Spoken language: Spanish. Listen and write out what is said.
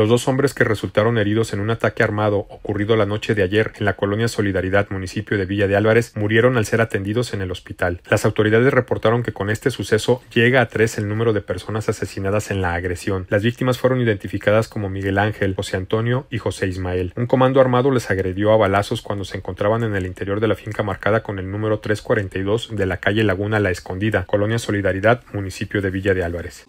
Los dos hombres que resultaron heridos en un ataque armado ocurrido la noche de ayer en la colonia Solidaridad, municipio de Villa de Álvarez, murieron al ser atendidos en el hospital. Las autoridades reportaron que con este suceso llega a tres el número de personas asesinadas en la agresión. Las víctimas fueron identificadas como Miguel Ángel, José Antonio y José Ismael. Un comando armado les agredió a balazos cuando se encontraban en el interior de la finca marcada con el número 342 de la calle Laguna La Escondida, colonia Solidaridad, municipio de Villa de Álvarez.